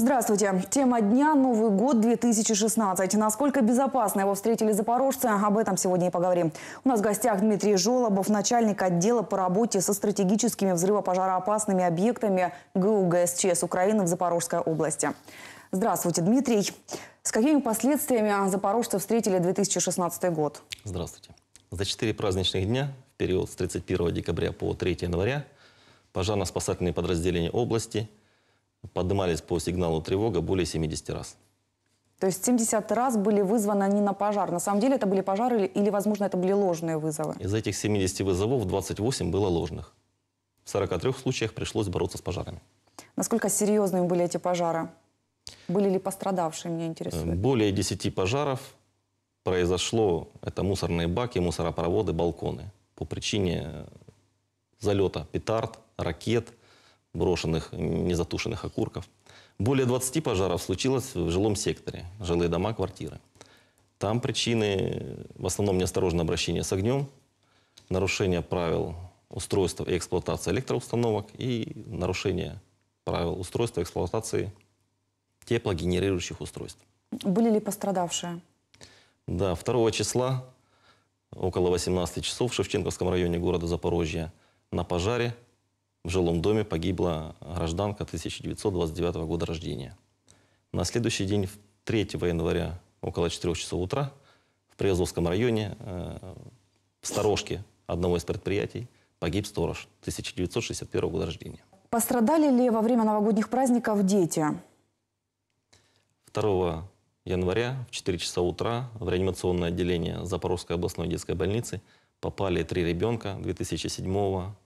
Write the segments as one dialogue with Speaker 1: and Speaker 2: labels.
Speaker 1: Здравствуйте. Тема дня – Новый год 2016. Насколько безопасно его встретили запорожцы, об этом сегодня и поговорим. У нас в гостях Дмитрий Жолобов, начальник отдела по работе со стратегическими взрывопожароопасными объектами ГУ ГСЧС Украины в Запорожской области. Здравствуйте, Дмитрий. С какими последствиями запорожцы встретили 2016 год?
Speaker 2: Здравствуйте. За четыре праздничных дня, в период с 31 декабря по 3 января, пожарно-спасательные подразделения области – поднимались по сигналу тревога более 70 раз.
Speaker 1: То есть 70 раз были вызваны не на пожар. На самом деле это были пожары или, возможно, это были ложные вызовы?
Speaker 2: Из этих 70 вызовов 28 было ложных. В 43 случаях пришлось бороться с пожарами.
Speaker 1: Насколько серьезными были эти пожары? Были ли пострадавшие, Мне интересует? Э,
Speaker 2: более 10 пожаров произошло. Это мусорные баки, мусоропроводы, балконы. По причине э, залета петард, ракет – брошенных, незатушенных окурков. Более 20 пожаров случилось в жилом секторе, жилые дома, квартиры. Там причины в основном неосторожное обращение с огнем, нарушение правил устройства и эксплуатации электроустановок и нарушение правил устройства и эксплуатации теплогенерирующих устройств.
Speaker 1: Были ли пострадавшие?
Speaker 2: Да, 2 числа около 18 часов в Шевченковском районе города Запорожья на пожаре в жилом доме погибла гражданка 1929 года рождения. На следующий день, 3 января, около 4 часов утра, в Приазовском районе, э, в сторожке одного из предприятий, погиб сторож 1961 года рождения.
Speaker 1: Пострадали ли во время новогодних праздников дети?
Speaker 2: 2 января в 4 часа утра в реанимационное отделение Запорожской областной детской больницы – попали три ребенка 2007,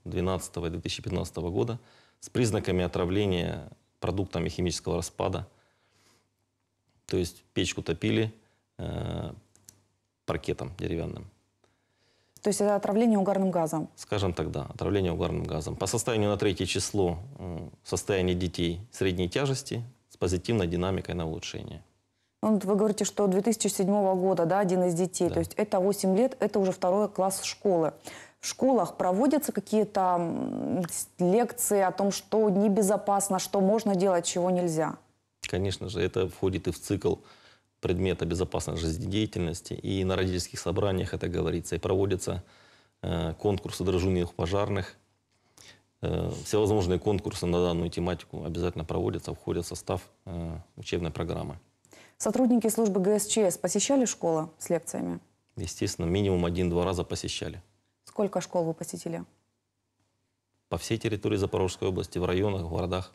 Speaker 2: 2012 и 2015 года с признаками отравления продуктами химического распада. То есть печку топили э, паркетом деревянным.
Speaker 1: То есть это отравление угарным газом?
Speaker 2: Скажем тогда отравление угарным газом. По состоянию на третье число э, состояние детей средней тяжести с позитивной динамикой на улучшение.
Speaker 1: Ну, вы говорите, что 2007 года, да, один из детей. Да. То есть это 8 лет, это уже второй класс школы. В школах проводятся какие-то лекции о том, что небезопасно, что можно делать, чего нельзя?
Speaker 2: Конечно же, это входит и в цикл предмета безопасной жизнедеятельности. И на родительских собраниях это говорится. И проводятся э, конкурсы дружинных пожарных. Э, всевозможные конкурсы на данную тематику обязательно проводятся, входят в состав э, учебной программы.
Speaker 1: Сотрудники службы ГСЧС посещали школы с лекциями?
Speaker 2: Естественно, минимум один-два раза посещали.
Speaker 1: Сколько школ вы посетили?
Speaker 2: По всей территории Запорожской области, в районах, в городах.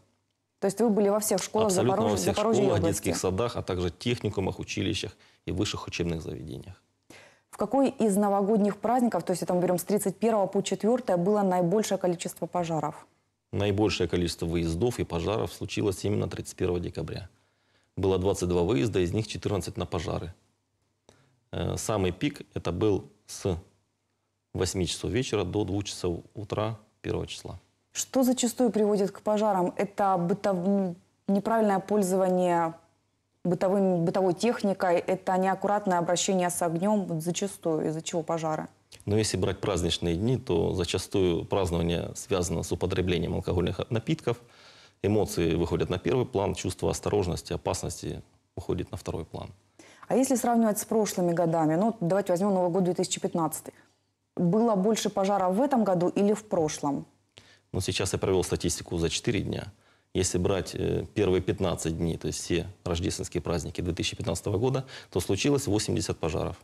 Speaker 1: То есть вы были во всех школах Абсолютно Запорож... во всех Запорожья школах, области. детских
Speaker 2: садах, а также техникумах, училищах и высших учебных заведениях.
Speaker 1: В какой из новогодних праздников, то есть там берем с 31 по 4, было наибольшее количество пожаров?
Speaker 2: Наибольшее количество выездов и пожаров случилось именно 31 декабря было 22 выезда, из них 14 на пожары. Э, самый пик это был с 8 часов вечера до 2 часов утра 1 числа.
Speaker 1: Что зачастую приводит к пожарам? Это бытов... неправильное пользование бытовым, бытовой техникой, это неаккуратное обращение с огнем зачастую, из-за чего пожары?
Speaker 2: Но если брать праздничные дни, то зачастую празднование связано с употреблением алкогольных напитков – эмоции выходят на первый план, чувство осторожности, опасности уходит на второй план.
Speaker 1: А если сравнивать с прошлыми годами, ну давайте возьмем Новый год 2015, было больше пожаров в этом году или в прошлом?
Speaker 2: Ну сейчас я провел статистику за 4 дня. Если брать э, первые 15 дней, то есть все рождественские праздники 2015 года, то случилось 80 пожаров.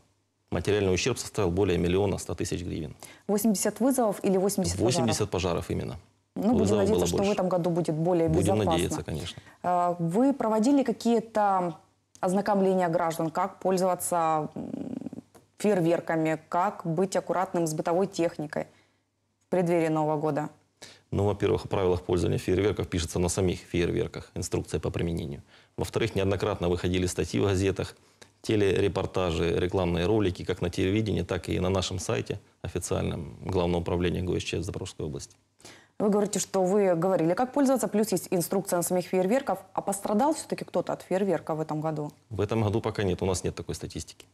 Speaker 2: Материальный ущерб составил более миллиона 100 тысяч гривен.
Speaker 1: 80 вызовов или 80 пожаров? 80
Speaker 2: пожаров именно. Ну, Лызова будем надеяться, что больше. в этом
Speaker 1: году будет более будем безопасно. Будем надеяться, конечно. А, вы проводили какие-то ознакомления граждан, как пользоваться фейерверками, как быть аккуратным с бытовой техникой в преддверии Нового года?
Speaker 2: Ну, во-первых, о правилах пользования фейерверков пишется на самих фейерверках, инструкция по применению. Во-вторых, неоднократно выходили статьи в газетах, телерепортажи, рекламные ролики как на телевидении, так и на нашем сайте официальном Главного управления ГОСЧ Запорожской области.
Speaker 1: Вы говорите, что вы говорили, как пользоваться, плюс есть инструкция на самих фейерверков. А пострадал все-таки кто-то от фейерверка в этом году?
Speaker 2: В этом году пока нет, у нас нет такой статистики.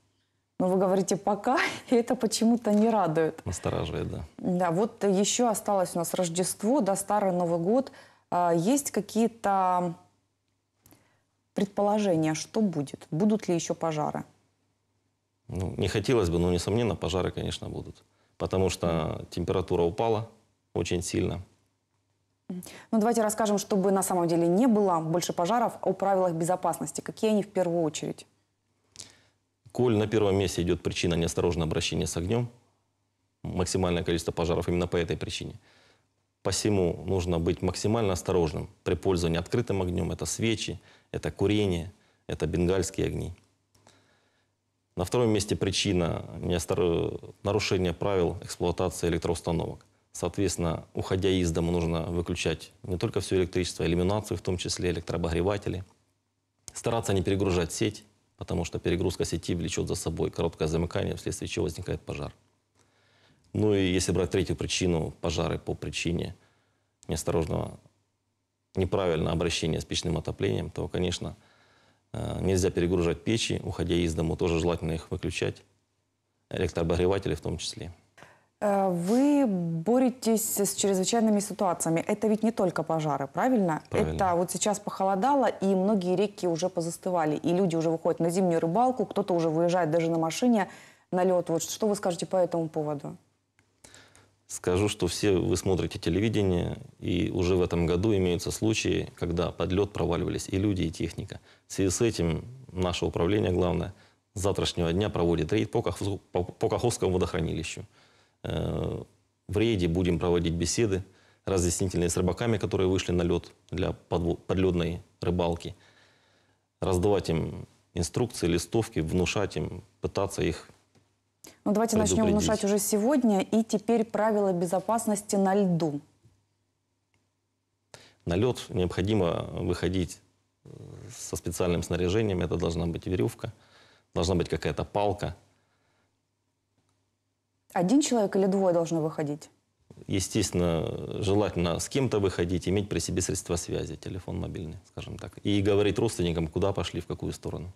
Speaker 1: Но вы говорите «пока», и это почему-то не
Speaker 2: радует. Настораживает, да.
Speaker 1: Да, вот еще осталось у нас Рождество, да, Старый Новый год. А, есть какие-то предположения, что будет? Будут ли еще пожары?
Speaker 2: Ну, не хотелось бы, но, несомненно, пожары, конечно, будут. Потому что температура упала очень сильно.
Speaker 1: Ну, давайте расскажем, чтобы на самом деле не было больше пожаров, о правилах безопасности. Какие они в первую очередь?
Speaker 2: Коль на первом месте идет причина неосторожного обращения с огнем, максимальное количество пожаров именно по этой причине. Посему нужно быть максимально осторожным при пользовании открытым огнем. Это свечи, это курение, это бенгальские огни. На втором месте причина нарушения правил эксплуатации электроустановок. Соответственно, уходя из дома, нужно выключать не только все электричество, а иллюминацию, в том числе электрообогреватели. Стараться не перегружать сеть, потому что перегрузка сети влечет за собой короткое замыкание, вследствие чего возникает пожар. Ну и если брать третью причину, пожары по причине неосторожного, неправильного обращения с печным отоплением, то, конечно, э, нельзя перегружать печи, уходя из дому, тоже желательно их выключать, электрообогреватели в том числе.
Speaker 1: Э, вы боретесь с чрезвычайными ситуациями. Это ведь не только пожары, правильно? правильно? Это вот сейчас похолодало, и многие реки уже позастывали, и люди уже выходят на зимнюю рыбалку, кто-то уже выезжает даже на машине на лед. Вот что вы скажете по этому поводу?
Speaker 2: Скажу, что все вы смотрите телевидение, и уже в этом году имеются случаи, когда под лед проваливались и люди, и техника. В связи с этим наше управление, главное, с завтрашнего дня проводит рейд по, Каховскому водохранилищу. Э, в рейде будем проводить беседы разъяснительные с рыбаками, которые вышли на лед для подледной рыбалки. Раздавать им инструкции, листовки, внушать им, пытаться их
Speaker 1: Ну давайте начнем внушать уже сегодня. И теперь правила безопасности на льду.
Speaker 2: На лед необходимо выходить э, со специальным снаряжением. Это должна быть веревка, должна быть какая-то палка –
Speaker 1: один человек или двое должны выходить?
Speaker 2: Естественно, желательно с кем-то выходить, иметь при себе средства связи, телефон мобильный, скажем так. И говорить родственникам, куда пошли, в какую сторону.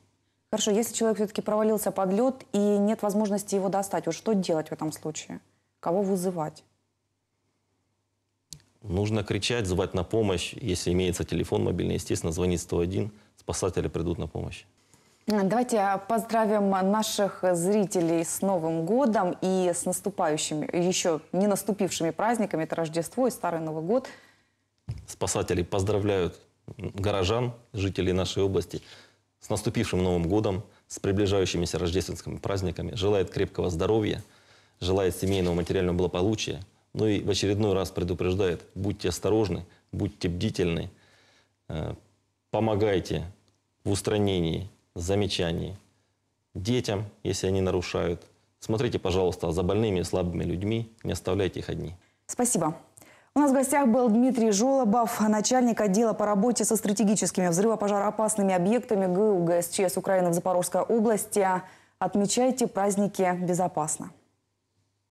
Speaker 1: Хорошо, если человек все-таки провалился под лед и нет возможности его достать, вот что делать в этом случае? Кого вызывать?
Speaker 2: Нужно кричать, звать на помощь. Если имеется телефон мобильный, естественно, звонить 101, спасатели придут на помощь.
Speaker 1: Давайте поздравим наших зрителей с Новым годом и с наступающими, еще не наступившими праздниками. Это Рождество и Старый Новый год.
Speaker 2: Спасатели поздравляют горожан, жителей нашей области с наступившим Новым годом, с приближающимися рождественскими праздниками. Желает крепкого здоровья, желает семейного материального благополучия. Ну и в очередной раз предупреждает, будьте осторожны, будьте бдительны, э, помогайте в устранении замечаний. Детям, если они нарушают. Смотрите, пожалуйста, за больными и слабыми людьми, не оставляйте их одни.
Speaker 1: Спасибо. У нас в гостях был Дмитрий Жолобов, начальник отдела по работе со стратегическими взрывопожароопасными объектами ГУ ГСЧС Украины в Запорожской области. Отмечайте праздники безопасно.